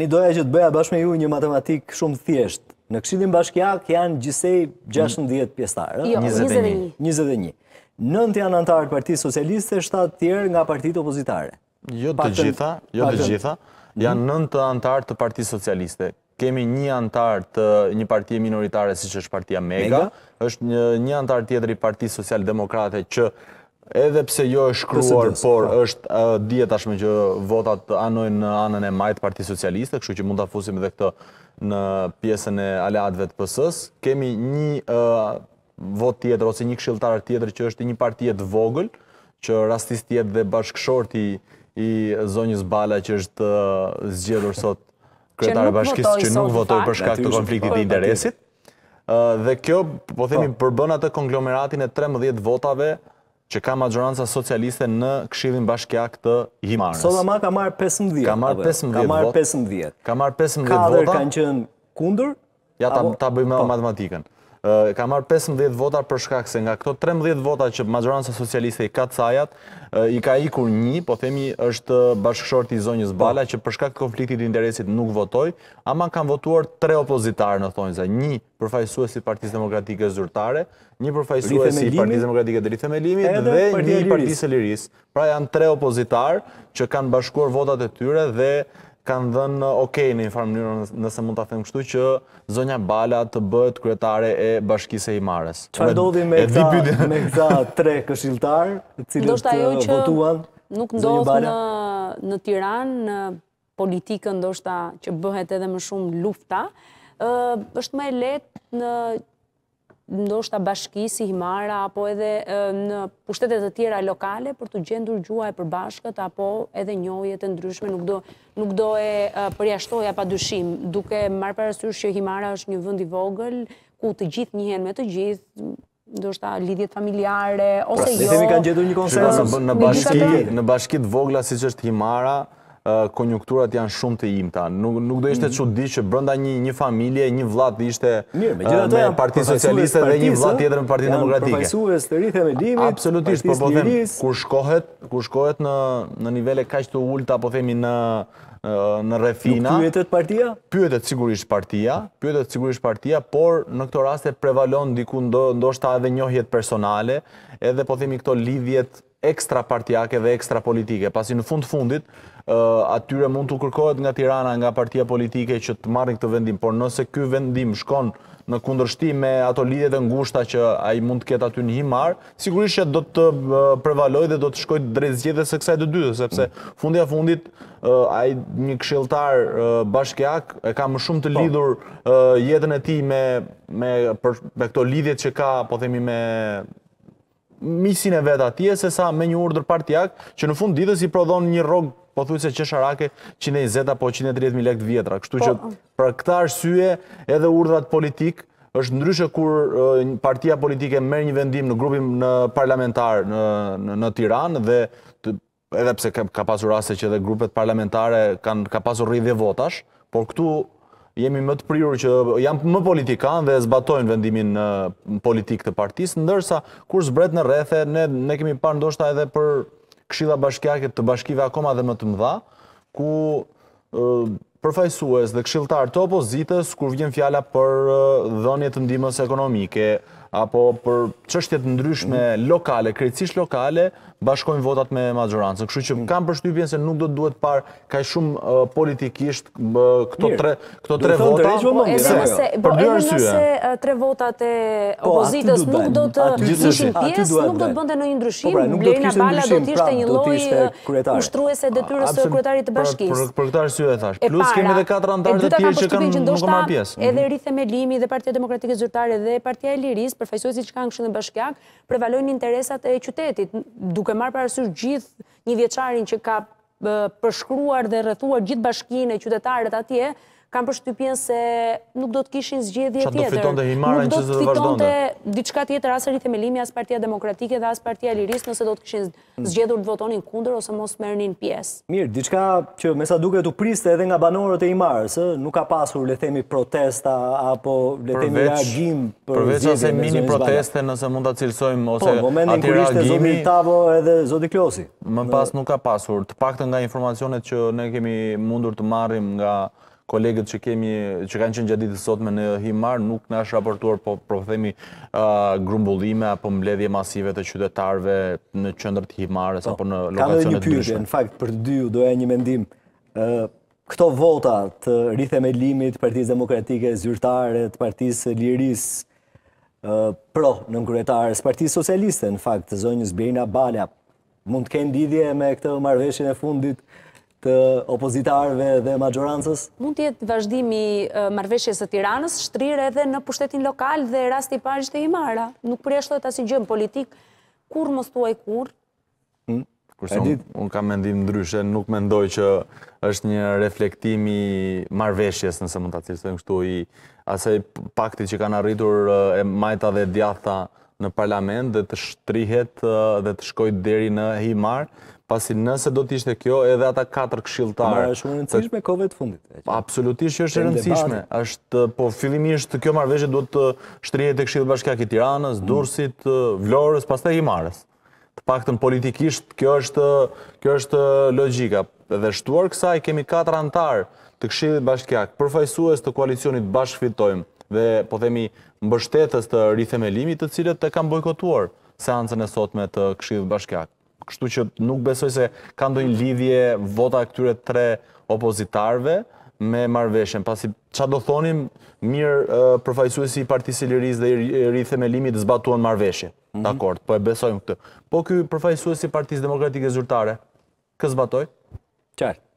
një doja që të bëja bashkë me ju një matematik shumë thjeshtë, Në këshillin bashkiak janë gjithsej 16 mm. pjestarë, jo, 21. 21. 21. janë antarë të Partisë Socialiste, 7 tjerë nga partitë opozitare. Jo të gjitha, jo të gjitha. Mhm. Janë nëntë antarë të Partisë Socialiste. Kemi një anëtar të një partie minoritare siç është Partia Mega, është një një anëtar tjetër i Partisë Social Demokrate që edhe pse jo po. është shkruar, por është dje tashmë që votat anojnë në anën e majtë Parti Socialiste, kështu që mund të fusim dhe këtë në pjesën e aleatëve të pësës, kemi një vot tjetër, ose një këshilltar tjetër që është një partijet vogël, që rastis tjetë dhe bashkëshorti i zonjës Bala që është zgjedhur sot kretarë bashkisë që nuk votoj për shkak të konfliktit të interesit. Dhe kjo, po themi, po. përbën atë konglomeratin e 13 votave që ka majoranca socialiste në këshilin bashkjak të Himarës. Sot ama ka marrë 15. Ka marrë 15. Jo? Ka marrë 15. Ka marrë 15. vota. dhe kanë qënë kundur? Ja, ta bëjmë e po. matematikën ka marrë 15 vota për shkak se nga këto 13 vota që majoranca socialiste i ka sajat, i ka ikur një, po themi është bashkëshort i zonjës po. Bala, që për shkak konfliktit i interesit nuk votoj, ama kanë votuar tre opozitarë në thonjëza, një e si Partisë Demokratike Zyrtare, një e si Partisë Demokratike Drithemelimit, dhe një Partisë Liris. Pra janë tre opozitarë që kanë bashkuar votat e tyre dhe kanë dhënë uh, okej okay, në informë njërë nëse mund të themë kështu që zonja Bala të bëhet kretare e bashkise i mares. Që ardodhi me, me këta tre këshiltarë, cilët uh, votuan nuk ndodhë në, në Tiran, në politikën ndoshta që bëhet edhe më shumë lufta, uh, është me letë në ndoshta bashki si Himara, apo edhe në pushtetet të tjera lokale për të gjendur gjua e përbashkët, apo edhe njojet e ndryshme nuk do e përjashtoja pa dyshim, duke marrë parasysh që Himara është një vëndi vogël, ku të gjithë njëhen me të gjithë, ndoshta lidhjet familjare, ose pra, jo... në bashkit vogla si që është Himara, konjunkturat janë shumë të imta. Nuk, nuk do ishte mhm. që di që brënda një, një familje, një vlat ishte me, me parti socialiste dhe një vlat tjetër me parti demokratike. Janë përfajsues të rritë e limit, Absolutisht, po po them, kur shkohet, kur shkohet në, në nivele kaq të ullta, po themi në në refina. Nuk pyetet partia? Pyetet sigurisht partia, pyetet sigurisht partia, por në këto raste prevalon diku ndoshta edhe njohjet personale, edhe po themi këto lidhjet ekstra partijake dhe ekstra politike, pasi në fund fundit atyre mund të kërkohet nga Tirana, nga partija politike që të marrin këtë vendim, por nëse këtë vendim shkon në kundërshti me ato lidhje dhe ngushta që a i mund të ketë aty një himar, sigurisht që do të prevaloj dhe do të shkojt drejtë zgjede se kësaj të dytë, sepse fundja fundit a i një këshiltar bashkjak e ka më shumë të po. lidhur jetën e ti me këto lidhjet që ka, po themi, me misin e vetë atje, se sa me një urdër partijak, që në fund ditës i prodhon një rogë, po thuj se qesharake, 120 apo 130.000 lekt vjetra. Kështu që po, po. për këta është syje edhe urdrat politik, është ndryshe kur partia politike merë një vendim në grupim në parlamentar në Tiran, dhe edhe pse ka pasur rase që edhe grupet parlamentare ka pasur rrëj votash, por këtu jemi më të prirur që janë më politikan dhe zbatojnë vendimin në politik të partisë, ndërsa kur zbret në rethe, ne, ne kemi parë ndoshta edhe për këshilla bashkjake të bashkive akoma dhe më të mëdha, ku përfajsues dhe këshiltar të opozitës, kur vjen fjalla për uh, dhonje të ndimës ekonomike, apo për të ndryshme lokale, krejtësish lokale, bashkojnë votat me mazurancën. Kështu që kam përshtypjen se nuk do të duhet parë ka shumë politikisht këto tre vota. Jo po, për po, dy arsye. Edhe nëse tre votat e po, opozitës nuk do të ishin pjesë, pra, nuk do të bënde në ndryshim, blejnë Bala do të ishte pra, një loj ushtruese detyres së kretarit të bashkis. Për këta arsye e thash. Plus kemi dhe katër antarët të tjerë që kanë nuk marë pjesë. Edhe rrithemelimi dhe Partia Demokratike Zyrtare dhe Partia e p përfajsojës që kanë këshën dhe bashkjak, prevalojnë interesat e qytetit, duke marë parësysh gjithë një vjeqarin që ka përshkruar dhe rëthuar gjithë bashkjine e qytetarët atje, kam përshtypjen se nuk do të kishin zgjedhje tjetër. Nuk do të fiton të diçka tjetër asë rithemelimi, asë partia demokratike dhe asë partia liris nëse do të kishin mm. zgjedhur të votonin kunder ose mos mërnin pjesë. Mirë, diçka që me sa duke të priste edhe nga banorët e himarës, nuk ka pasur le themi protesta apo le themi reagim për zgjedhje mini proteste nëse mund të cilësojmë po, ose po, momentin kur ishte zoni Tavo edhe zoti Më pas nuk ka pasur, të paktën nga informacionet që ne kemi mundur të marrim nga kolegët që kemi, që kanë qenë gjaditë sot me në Himar, nuk në është raportuar, po përthemi po grumbullime apo mbledhje masive të qytetarve në qëndrët Himarës po, apo në lokacionet dyshme. Ka një në fakt, për dy, doja një mendim. Këto vota të e me limit Partijës demokratike, zyrtare, të partiz liris, pro në nënkuretarës, partiz socialiste, në fakt, zonjës Bejna Balja, mund të kenë didhje me këtë marveshjën e fundit, të opozitarve dhe majorancës? Mund tjetë vazhdimi marveshjes e tiranës, shtrirë edhe në pushtetin lokal dhe rasti parisht të himara. Nuk përja shtojt asin gjëmë politik, kur mos të kur? Hmm? Kërësë unë kam mendim ndryshe, nuk mendoj që është një reflektimi marveshjes, nëse mund të atësirë, kështu i asaj pakti që kanë arritur e majta dhe djatha në parlament dhe të shtrihet dhe të shkojt deri në himar, pasi nëse do të ishte kjo, edhe ata katër këshilltarë. Është shumë e rëndësishme kove të fundit. Absolutisht që është e rëndësishme. Është po fillimisht kjo marrëveshje duhet të shtrihet e Këshilli Bashkiak i Tiranës, mm. Durrësit, Vlorës, pastaj Himarës. Të paktën politikisht kjo është kjo është logjika. Dhe shtuar kësaj kemi katër antarë të Këshillit Bashkiak, përfaqësues të koalicionit Bashkë Fitojmë, dhe po themi mbështetës të rithemelimit të cilët të kam bojkotuar seancën e sot me të këshidhë bashkjak. Kështu që nuk besoj se ka ndojnë lidhje vota këtyre tre opozitarve me marveshen, pasi që do thonim mirë përfajsuesi i partisë i liris dhe i rithemelimit zbatuan marveshje. Mhm. Dakord, po e besojmë këtë. Po këj përfajsuesi i partisë demokratike zyrtare, kë zbatoj? Qartë.